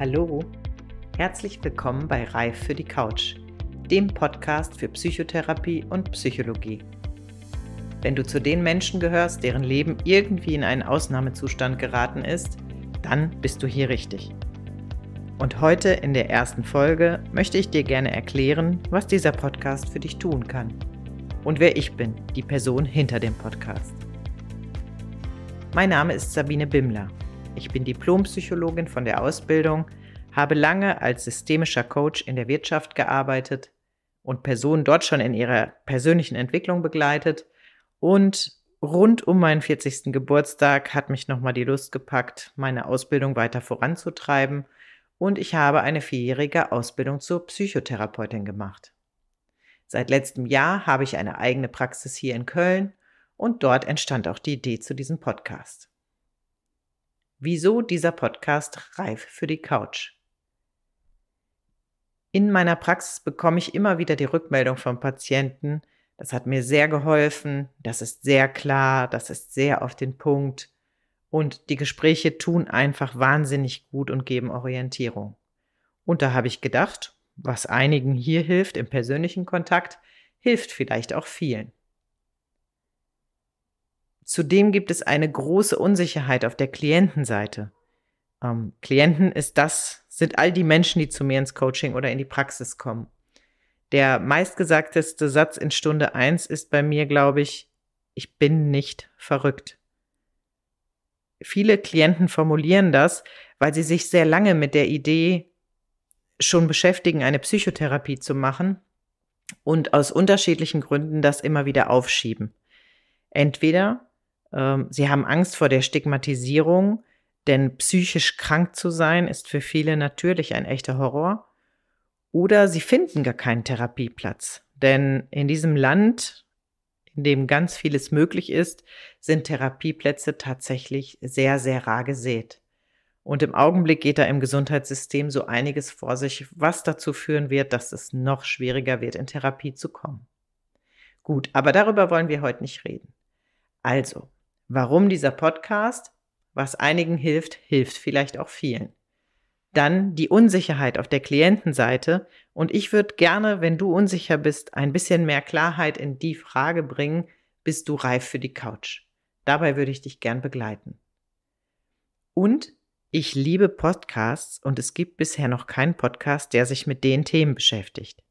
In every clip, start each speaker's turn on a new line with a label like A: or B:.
A: Hallo, herzlich willkommen bei Reif für die Couch, dem Podcast für Psychotherapie und Psychologie. Wenn du zu den Menschen gehörst, deren Leben irgendwie in einen Ausnahmezustand geraten ist, dann bist du hier richtig. Und heute in der ersten Folge möchte ich dir gerne erklären, was dieser Podcast für dich tun kann und wer ich bin, die Person hinter dem Podcast. Mein Name ist Sabine Bimmler ich bin Diplompsychologin von der Ausbildung, habe lange als systemischer Coach in der Wirtschaft gearbeitet und Personen dort schon in ihrer persönlichen Entwicklung begleitet. Und rund um meinen 40. Geburtstag hat mich nochmal die Lust gepackt, meine Ausbildung weiter voranzutreiben. Und ich habe eine vierjährige Ausbildung zur Psychotherapeutin gemacht. Seit letztem Jahr habe ich eine eigene Praxis hier in Köln und dort entstand auch die Idee zu diesem Podcast. Wieso dieser Podcast reif für die Couch? In meiner Praxis bekomme ich immer wieder die Rückmeldung von Patienten, das hat mir sehr geholfen, das ist sehr klar, das ist sehr auf den Punkt und die Gespräche tun einfach wahnsinnig gut und geben Orientierung. Und da habe ich gedacht, was einigen hier hilft im persönlichen Kontakt, hilft vielleicht auch vielen. Zudem gibt es eine große Unsicherheit auf der Klientenseite. Ähm, Klienten ist das, sind all die Menschen, die zu mir ins Coaching oder in die Praxis kommen. Der meistgesagteste Satz in Stunde 1 ist bei mir, glaube ich, ich bin nicht verrückt. Viele Klienten formulieren das, weil sie sich sehr lange mit der Idee schon beschäftigen, eine Psychotherapie zu machen und aus unterschiedlichen Gründen das immer wieder aufschieben. Entweder ähm, sie haben Angst vor der Stigmatisierung, denn psychisch krank zu sein ist für viele natürlich ein echter Horror. Oder sie finden gar keinen Therapieplatz, denn in diesem Land, in dem ganz vieles möglich ist, sind Therapieplätze tatsächlich sehr, sehr rar gesät. Und im Augenblick geht da im Gesundheitssystem so einiges vor sich, was dazu führen wird, dass es noch schwieriger wird, in Therapie zu kommen. Gut, aber darüber wollen wir heute nicht reden. Also, warum dieser Podcast, was einigen hilft, hilft vielleicht auch vielen. Dann die Unsicherheit auf der Klientenseite. Und ich würde gerne, wenn du unsicher bist, ein bisschen mehr Klarheit in die Frage bringen, bist du reif für die Couch? Dabei würde ich dich gern begleiten. Und ich liebe Podcasts und es gibt bisher noch keinen Podcast, der sich mit den Themen beschäftigt.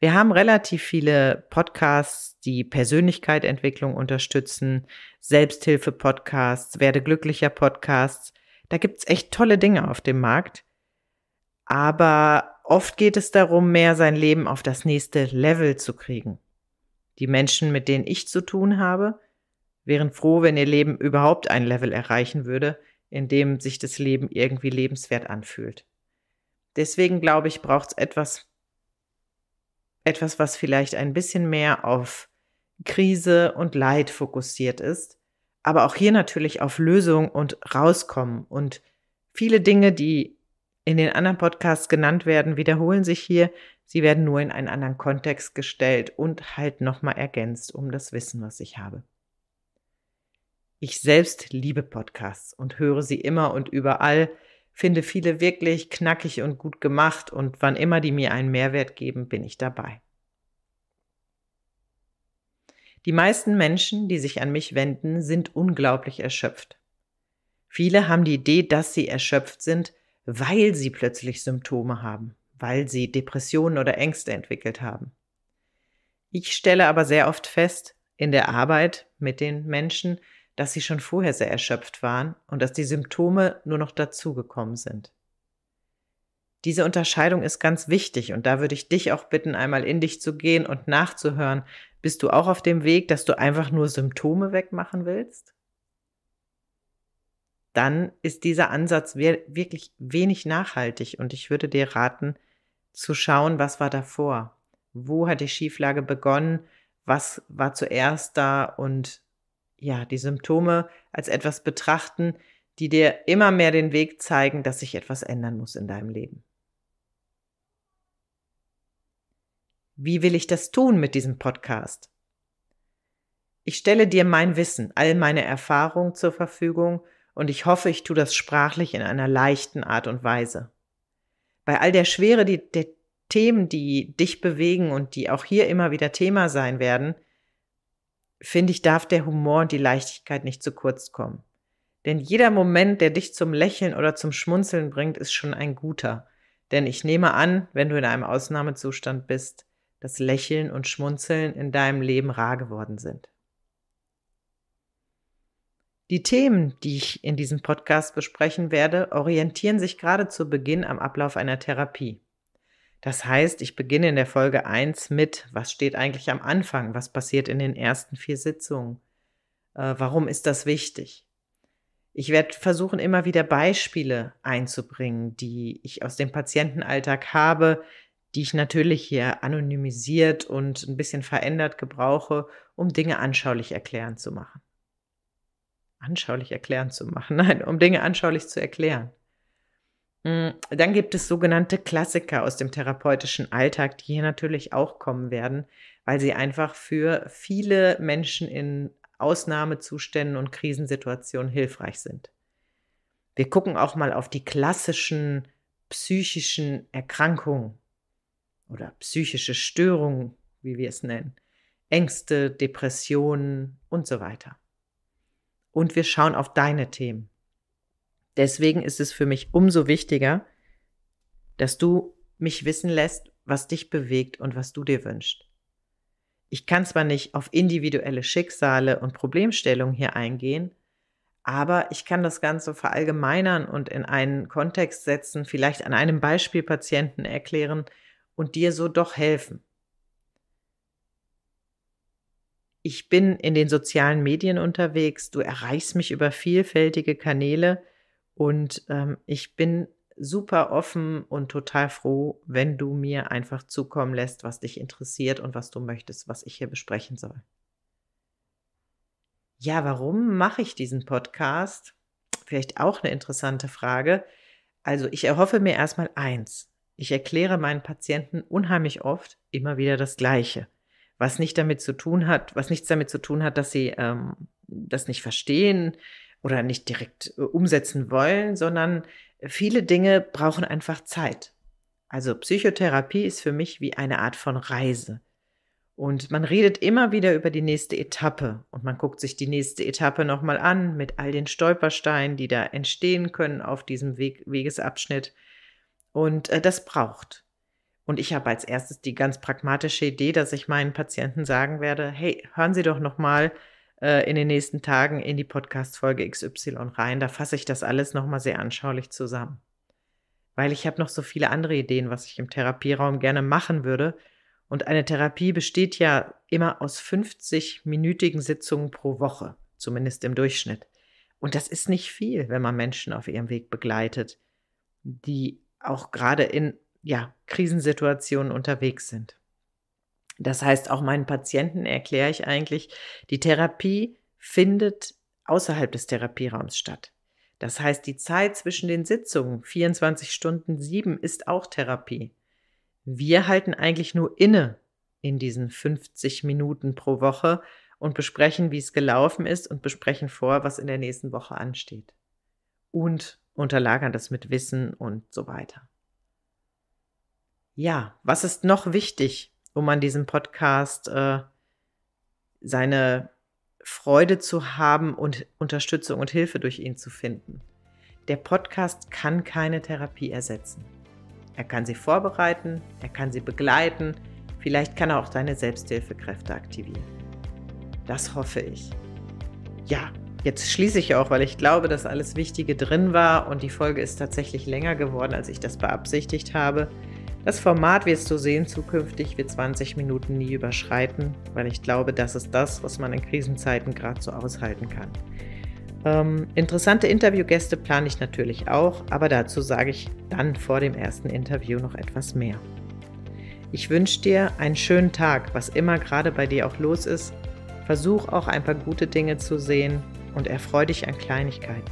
A: Wir haben relativ viele Podcasts, die Persönlichkeitsentwicklung unterstützen, Selbsthilfe-Podcasts, Werde glücklicher Podcasts. Da gibt's echt tolle Dinge auf dem Markt. Aber oft geht es darum, mehr sein Leben auf das nächste Level zu kriegen. Die Menschen, mit denen ich zu tun habe, wären froh, wenn ihr Leben überhaupt ein Level erreichen würde, in dem sich das Leben irgendwie lebenswert anfühlt. Deswegen glaube ich, braucht es etwas etwas, was vielleicht ein bisschen mehr auf Krise und Leid fokussiert ist, aber auch hier natürlich auf Lösung und Rauskommen. Und viele Dinge, die in den anderen Podcasts genannt werden, wiederholen sich hier. Sie werden nur in einen anderen Kontext gestellt und halt nochmal ergänzt um das Wissen, was ich habe. Ich selbst liebe Podcasts und höre sie immer und überall finde viele wirklich knackig und gut gemacht und wann immer die mir einen Mehrwert geben, bin ich dabei. Die meisten Menschen, die sich an mich wenden, sind unglaublich erschöpft. Viele haben die Idee, dass sie erschöpft sind, weil sie plötzlich Symptome haben, weil sie Depressionen oder Ängste entwickelt haben. Ich stelle aber sehr oft fest, in der Arbeit mit den Menschen, dass sie schon vorher sehr erschöpft waren und dass die Symptome nur noch dazugekommen sind. Diese Unterscheidung ist ganz wichtig und da würde ich dich auch bitten, einmal in dich zu gehen und nachzuhören. Bist du auch auf dem Weg, dass du einfach nur Symptome wegmachen willst? Dann ist dieser Ansatz wirklich wenig nachhaltig und ich würde dir raten, zu schauen, was war davor? Wo hat die Schieflage begonnen? Was war zuerst da und ja, die Symptome als etwas betrachten, die dir immer mehr den Weg zeigen, dass sich etwas ändern muss in deinem Leben. Wie will ich das tun mit diesem Podcast? Ich stelle dir mein Wissen, all meine Erfahrungen zur Verfügung und ich hoffe, ich tue das sprachlich in einer leichten Art und Weise. Bei all der Schwere die, der Themen, die dich bewegen und die auch hier immer wieder Thema sein werden, finde ich, darf der Humor und die Leichtigkeit nicht zu kurz kommen. Denn jeder Moment, der dich zum Lächeln oder zum Schmunzeln bringt, ist schon ein guter. Denn ich nehme an, wenn du in einem Ausnahmezustand bist, dass Lächeln und Schmunzeln in deinem Leben rar geworden sind. Die Themen, die ich in diesem Podcast besprechen werde, orientieren sich gerade zu Beginn am Ablauf einer Therapie. Das heißt, ich beginne in der Folge 1 mit, was steht eigentlich am Anfang, was passiert in den ersten vier Sitzungen, äh, warum ist das wichtig. Ich werde versuchen, immer wieder Beispiele einzubringen, die ich aus dem Patientenalltag habe, die ich natürlich hier anonymisiert und ein bisschen verändert gebrauche, um Dinge anschaulich erklären zu machen. Anschaulich erklären zu machen, nein, um Dinge anschaulich zu erklären. Mm, dann gibt es sogenannte Klassiker aus dem therapeutischen Alltag, die hier natürlich auch kommen werden, weil sie einfach für viele Menschen in Ausnahmezuständen und Krisensituationen hilfreich sind. Wir gucken auch mal auf die klassischen psychischen Erkrankungen oder psychische Störungen, wie wir es nennen, Ängste, Depressionen und so weiter. Und wir schauen auf deine Themen. Deswegen ist es für mich umso wichtiger, dass du mich wissen lässt, was dich bewegt und was du dir wünschst. Ich kann zwar nicht auf individuelle Schicksale und Problemstellungen hier eingehen, aber ich kann das Ganze verallgemeinern und in einen Kontext setzen, vielleicht an einem Beispielpatienten erklären und dir so doch helfen. Ich bin in den sozialen Medien unterwegs, du erreichst mich über vielfältige Kanäle und ähm, ich bin super offen und total froh, wenn du mir einfach zukommen lässt, was dich interessiert und was du möchtest, was ich hier besprechen soll. Ja, warum mache ich diesen Podcast? Vielleicht auch eine interessante Frage. Also ich erhoffe mir erstmal eins. Ich erkläre meinen Patienten unheimlich oft immer wieder das Gleiche, was nicht damit zu tun hat, was nichts damit zu tun hat, dass sie ähm, das nicht verstehen, oder nicht direkt äh, umsetzen wollen, sondern viele Dinge brauchen einfach Zeit. Also Psychotherapie ist für mich wie eine Art von Reise. Und man redet immer wieder über die nächste Etappe und man guckt sich die nächste Etappe nochmal an mit all den Stolpersteinen, die da entstehen können auf diesem Weg, Wegesabschnitt. Und äh, das braucht. Und ich habe als erstes die ganz pragmatische Idee, dass ich meinen Patienten sagen werde, hey, hören Sie doch nochmal, äh, in den nächsten Tagen in die Podcast-Folge XY rein. Da fasse ich das alles nochmal sehr anschaulich zusammen. Weil ich habe noch so viele andere Ideen, was ich im Therapieraum gerne machen würde. Und eine Therapie besteht ja immer aus 50-minütigen Sitzungen pro Woche, zumindest im Durchschnitt. Und das ist nicht viel, wenn man Menschen auf ihrem Weg begleitet, die auch gerade in ja, Krisensituationen unterwegs sind. Das heißt, auch meinen Patienten erkläre ich eigentlich, die Therapie findet außerhalb des Therapieraums statt. Das heißt, die Zeit zwischen den Sitzungen, 24 Stunden 7, ist auch Therapie. Wir halten eigentlich nur inne in diesen 50 Minuten pro Woche und besprechen, wie es gelaufen ist und besprechen vor, was in der nächsten Woche ansteht. Und unterlagern das mit Wissen und so weiter. Ja, was ist noch wichtig wo man diesem Podcast äh, seine Freude zu haben und Unterstützung und Hilfe durch ihn zu finden. Der Podcast kann keine Therapie ersetzen. Er kann sie vorbereiten, er kann sie begleiten, vielleicht kann er auch deine Selbsthilfekräfte aktivieren. Das hoffe ich. Ja, jetzt schließe ich auch, weil ich glaube, dass alles Wichtige drin war und die Folge ist tatsächlich länger geworden, als ich das beabsichtigt habe. Das Format wirst du sehen, zukünftig wird 20 Minuten nie überschreiten, weil ich glaube, das ist das, was man in Krisenzeiten gerade so aushalten kann. Ähm, interessante Interviewgäste plane ich natürlich auch, aber dazu sage ich dann vor dem ersten Interview noch etwas mehr. Ich wünsche dir einen schönen Tag, was immer gerade bei dir auch los ist. Versuch auch ein paar gute Dinge zu sehen und erfreue dich an Kleinigkeiten.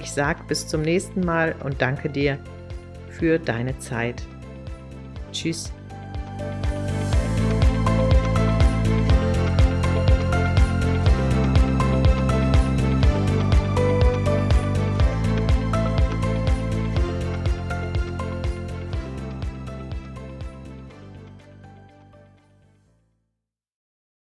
A: Ich sage bis zum nächsten Mal und danke dir für deine Zeit. Tschüss.